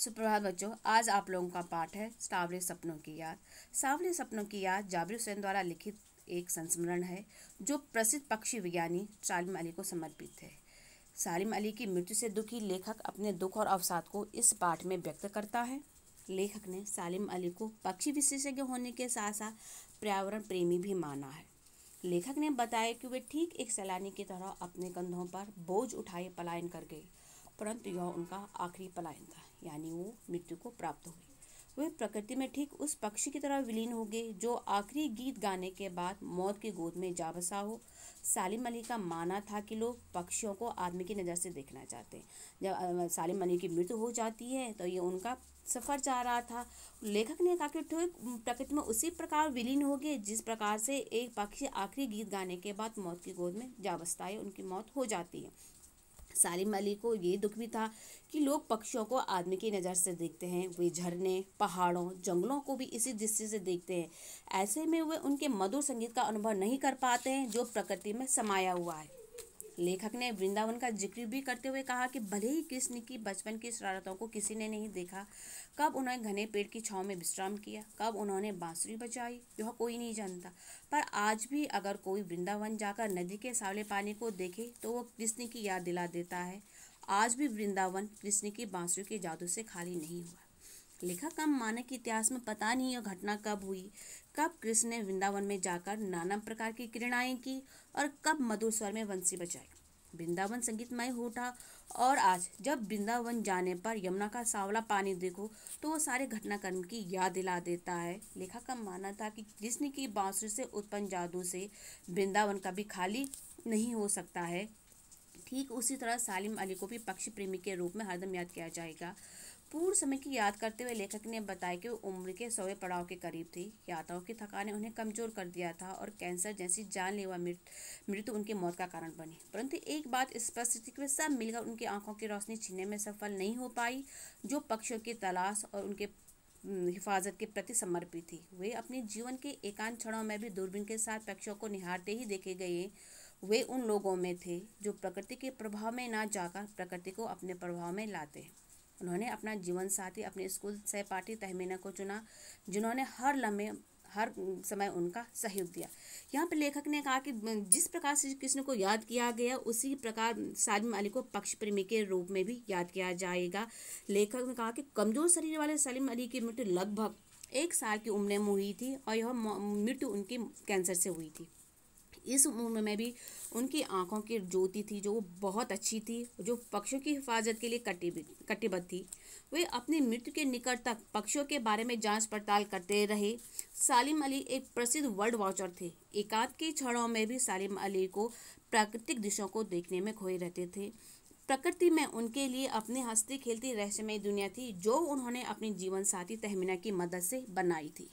सुप्रभात बच्चों आज आप लोगों का पाठ है सांवले सपनों की याद सांवले सपनों की याद जाबिर हुसैन द्वारा लिखित एक संस्मरण है जो प्रसिद्ध पक्षी विज्ञानी सालिम अली को समर्पित है सालिम अली की मृत्यु से दुखी लेखक अपने दुख और अवसाद को इस पाठ में व्यक्त करता है लेखक ने सालिम अली को पक्षी विशेषज्ञ होने के साथ साथ पर्यावरण प्रेमी भी माना है लेखक ने बताया कि वे ठीक एक सैलानी की तरह अपने कंधों पर बोझ उठाए पलायन कर गए परंतु यह उनका आखिरी पलायन था यानी वो मृत्यु को प्राप्त हुए वे प्रकृति में ठीक उस पक्षी की तरह विलीन हो गए जो आखिरी गीत गाने के बाद मौत की गोद में जा बसा हो सालिम अली का माना था कि लोग पक्षियों को आदमी की नज़र से देखना चाहते हैं जब सालिम अली की मृत्यु हो जाती है तो ये उनका सफ़र जा रहा था लेखक ने कहा कि ठीक प्रकृति में उसी प्रकार विलीन हो गए जिस प्रकार से एक पक्षी आखिरी गीत गाने के बाद मौत की गोद में जा बसता है उनकी मौत हो जाती है सालिम अली को ये दुख भी था कि लोग पक्षियों को आदमी की नज़र से देखते हैं वे झरने पहाड़ों जंगलों को भी इसी दृष्टि से देखते हैं ऐसे में वे उनके मधुर संगीत का अनुभव नहीं कर पाते हैं जो प्रकृति में समाया हुआ है लेखक ने वृंदावन का जिक्र भी करते हुए कहा कि भले ही कृष्ण की बचपन की शरारतों को किसी ने नहीं देखा कब उन्होंने घने पेड़ की छाँव में विश्राम किया कब उन्होंने बांसुरी बचाई यह कोई नहीं जानता पर आज भी अगर कोई वृंदावन जाकर नदी के सावले पानी को देखे तो वह कृष्ण की याद दिला देता है आज भी वृंदावन कृष्ण की बांसुरी के जादू से खाली नहीं हुआ लिखा का मानक इतिहास में पता नहीं यह घटना कब हुई कब कृष्ण ने वृंदावन में जाकर नाना प्रकार की किरणाएं की और कब मधुर स्वर में वंशी बचाई वृंदावन संगीतमय हो उठा और आज जब वृंदावन जाने पर यमुना का सावला पानी देखो तो वो सारे घटनाक्रम की याद दिला देता है लेखक का मानना था कि कृष्ण की बांसुरी से उत्पन्न जादू से वृंदावन कभी खाली नहीं हो सकता है ठीक उसी तरह सालिम अली को भी पक्षी प्रेमी के रूप में हरदम याद किया जाएगा पूर्व समय की याद करते हुए लेखक ने बताया कि वो उम्र के सौवे पड़ाव के करीब थी यात्राओं की थकान ने उन्हें कमजोर कर दिया था और कैंसर जैसी जानलेवा मृत्यु उनकी मौत का कारण बनी परंतु एक बात स्पष्ट थी कि वे सब मिलकर उनकी आंखों की रोशनी छीनने में सफल नहीं हो पाई जो पक्षियों की तलाश और उनके हिफाजत के प्रति समर्पित थी वे अपने जीवन के एकांत क्षणों में भी दूरबीन के साथ पक्षियों को निहारते ही देखे गए वे उन लोगों में थे जो प्रकृति के प्रभाव में ना जाकर प्रकृति को अपने प्रभाव में लाते हैं उन्होंने अपना जीवन साथी अपने स्कूल सहपाठी तहमीना को चुना जिन्होंने हर लम्हे हर समय उनका सहयोग दिया यहाँ पर लेखक ने कहा कि जिस प्रकार श्री कृष्ण को याद किया गया उसी प्रकार सालिम अली को पक्ष प्रेमी के रूप में भी याद किया जाएगा लेखक ने कहा कि कमजोर शरीर वाले सलीम अली की मृत्यु लगभग एक साल की उम्र में हुई थी और यह मृत्यु उनकी कैंसर से हुई थी इस उम्र में भी उनकी आंखों की ज्योति थी जो बहुत अच्छी थी जो पक्षियों की हिफाजत के लिए कटिबद्ध थी वे अपनी मृत्यु के निकट तक पक्षियों के बारे में जांच पड़ताल करते रहे सालिम अली एक प्रसिद्ध वर्ल्ड वॉचर थे एकांत के क्षणों में भी सालिम अली को प्राकृतिक दृश्यों को देखने में खोए रहते थे प्रकृति में उनके लिए अपनी हंसती खेलती रहस्यमय दुनिया थी जो उन्होंने अपनी जीवन साथी तहमीना की मदद से बनाई थी